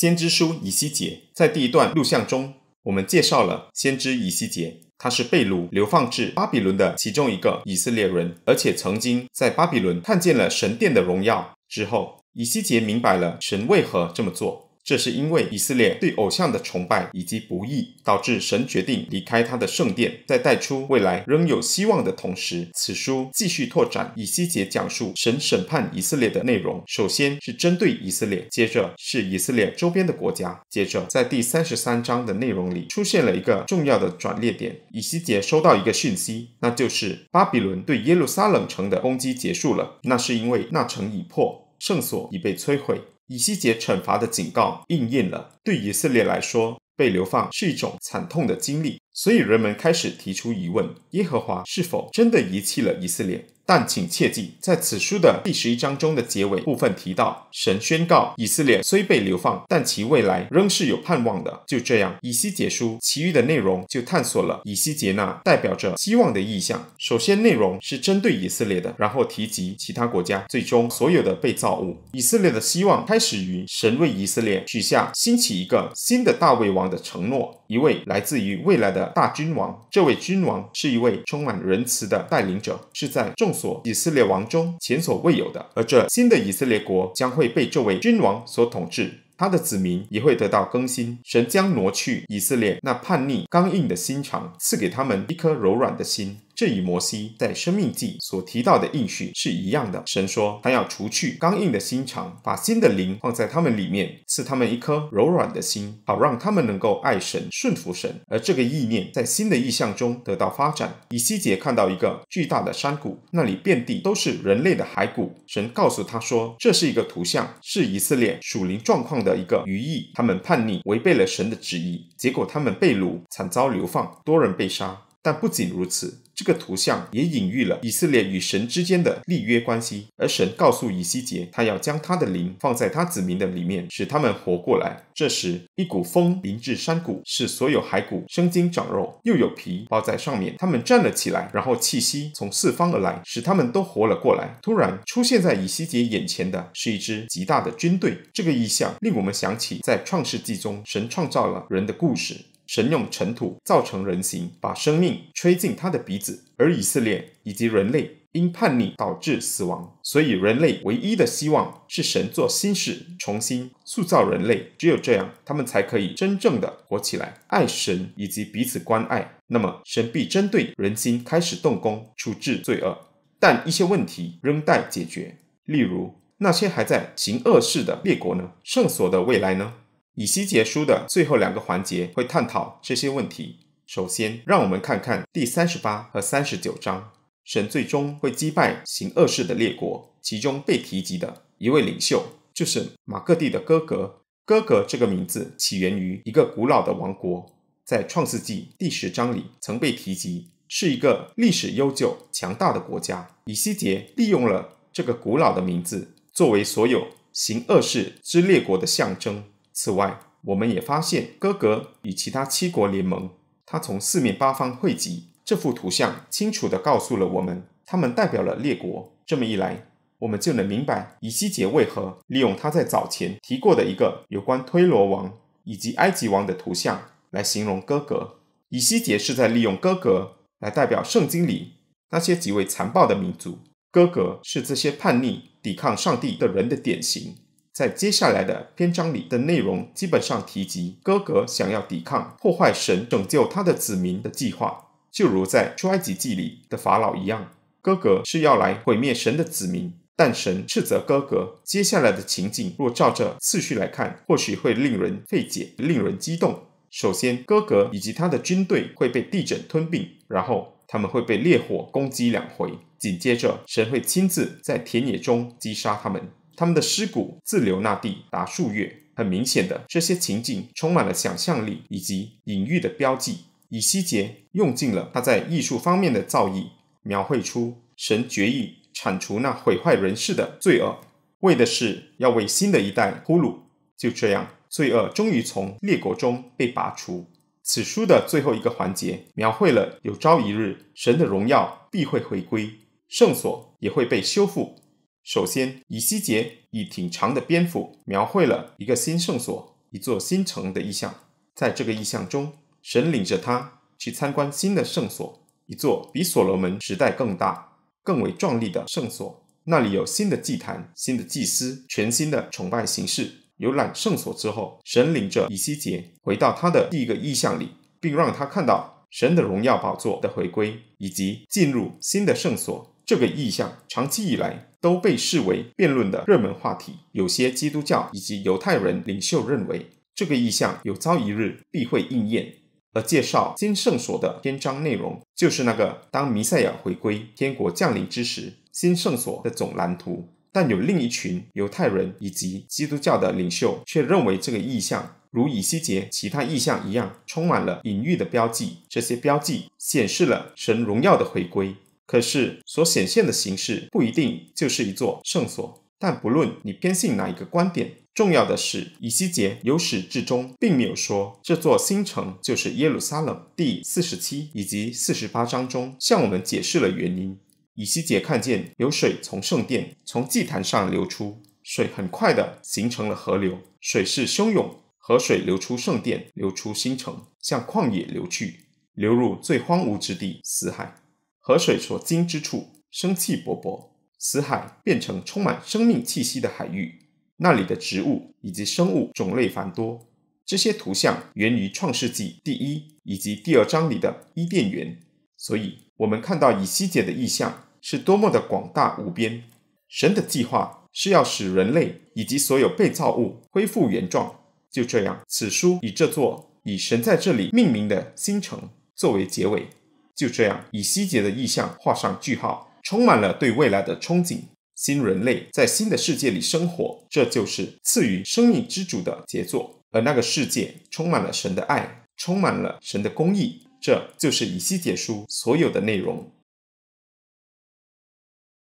先知书以西结在第一段录像中，我们介绍了先知以西结，他是被掳流放至巴比伦的其中一个以色列人，而且曾经在巴比伦看见了神殿的荣耀。之后，以西结明白了神为何这么做。这是因为以色列对偶像的崇拜以及不义，导致神决定离开他的圣殿，在带出未来仍有希望的同时，此书继续拓展以西结讲述神审判以色列的内容。首先是针对以色列，接着是以色列周边的国家，接着在第三十三章的内容里出现了一个重要的转捩点。以西结收到一个讯息，那就是巴比伦对耶路撒冷城的攻击结束了，那是因为那城已破，圣所已被摧毁。以西结惩罚的警告应验了。对以色列来说，被流放是一种惨痛的经历。所以人们开始提出疑问：耶和华是否真的遗弃了以色列？但请切记，在此书的第十一章中的结尾部分提到，神宣告以色列虽被流放，但其未来仍是有盼望的。就这样，以西结书其余的内容就探索了以西结那代表着希望的意象。首先，内容是针对以色列的，然后提及其他国家，最终所有的被造物。以色列的希望开始于神为以色列许下兴起一个新的大卫王的承诺。一位来自于未来的大君王，这位君王是一位充满仁慈的带领者，是在众所以色列王中前所未有的。而这新的以色列国将会被这位君王所统治，他的子民也会得到更新。神将挪去以色列那叛逆刚硬的心肠，赐给他们一颗柔软的心。这与摩西在《生命记》所提到的应许是一样的。神说，他要除去刚硬的心肠，把新的灵放在他们里面，赐他们一颗柔软的心，好让他们能够爱神、顺服神。而这个意念在新的意象中得到发展。以西结看到一个巨大的山谷，那里遍地都是人类的骸骨。神告诉他说，这是一个图像，是以色列属灵状况的一个寓意。他们叛逆，违背了神的旨意，结果他们被掳，惨遭流放，多人被杀。但不仅如此。这个图像也隐喻了以色列与神之间的立约关系，而神告诉以西结，他要将他的灵放在他子民的里面，使他们活过来。这时，一股风临至山谷，使所有骸骨生筋长肉，又有皮包在上面，他们站了起来。然后气息从四方而来，使他们都活了过来。突然出现在以西结眼前的是一支极大的军队。这个意象令我们想起在创世纪中神创造了人的故事。神用尘土造成人形，把生命吹进他的鼻子，而以色列以及人类因叛逆导致死亡。所以人类唯一的希望是神做新事，重新塑造人类。只有这样，他们才可以真正的活起来，爱神以及彼此关爱。那么神必针对人心开始动工，处置罪恶。但一些问题仍待解决，例如那些还在行恶事的列国呢？圣所的未来呢？以西结书的最后两个环节会探讨这些问题。首先，让我们看看第三十八和三十九章。神最终会击败行恶事的列国，其中被提及的一位领袖就是马各地的哥哥。哥哥这个名字起源于一个古老的王国，在创世纪第十章里曾被提及，是一个历史悠久、强大的国家。以西结利用了这个古老的名字，作为所有行恶事之列国的象征。此外，我们也发现，哥格与其他七国联盟，他从四面八方汇集这幅图像，清楚地告诉了我们，他们代表了列国。这么一来，我们就能明白，以西结为何利用他在早前提过的一个有关推罗王以及埃及王的图像，来形容哥格。以西结是在利用哥格来代表圣经里那些极为残暴的民族，哥格是这些叛逆、抵抗上帝的人的典型。在接下来的篇章里的内容，基本上提及哥哥想要抵抗、破坏神拯救他的子民的计划，就如在出埃及记里的法老一样。哥哥是要来毁灭神的子民，但神斥责哥哥。接下来的情景，若照着次序来看，或许会令人费解、令人激动。首先，哥哥以及他的军队会被地震吞并，然后他们会被烈火攻击两回，紧接着神会亲自在田野中击杀他们。他们的尸骨自留那地达数月。很明显的，这些情景充满了想象力以及隐喻的标记。以西结用尽了他在艺术方面的造诣，描绘出神决意铲除那毁坏人世的罪恶，为的是要为新的一代呼噜。就这样，罪恶终于从列国中被拔除。此书的最后一个环节描绘了有朝一日神的荣耀必会回归，圣所也会被修复。首先，以西结以挺长的篇幅描绘了一个新圣所、一座新城的意象。在这个意象中，神领着他去参观新的圣所，一座比所罗门时代更大、更为壮丽的圣所。那里有新的祭坛、新的祭司、全新的崇拜形式。游览圣所之后，神领着以西结回到他的第一个意象里，并让他看到神的荣耀宝座的回归以及进入新的圣所。这个意象长期以来都被视为辩论的热门话题。有些基督教以及犹太人领袖认为，这个意象有朝一日必会应验。而介绍新圣所的篇章内容，就是那个当弥赛亚回归、天国降临之时，新圣所的总蓝图。但有另一群犹太人以及基督教的领袖却认为，这个意象如以西结其他意象一样，充满了隐喻的标记。这些标记显示了神荣耀的回归。可是，所显现的形式不一定就是一座圣所。但不论你偏信哪一个观点，重要的是，以西结由始至终并没有说这座新城就是耶路撒冷。第四十七以及四十八章中，向我们解释了原因。以西结看见有水从圣殿、从祭坛上流出，水很快的形成了河流，水势汹涌，河水流出圣殿，流出新城，向旷野流去，流入最荒芜之地——死海。河水所经之处，生气勃勃，死海变成充满生命气息的海域。那里的植物以及生物种类繁多。这些图像源于《创世纪》第一以及第二章里的伊甸园。所以，我们看到以西结的意象是多么的广大无边。神的计划是要使人类以及所有被造物恢复原状。就这样，此书以这座以神在这里命名的新城作为结尾。就这样，以希结的意向画上句号，充满了对未来的憧憬。新人类在新的世界里生活，这就是赐予生命之主的杰作。而那个世界充满了神的爱，充满了神的公义。这就是以西结书所有的内容。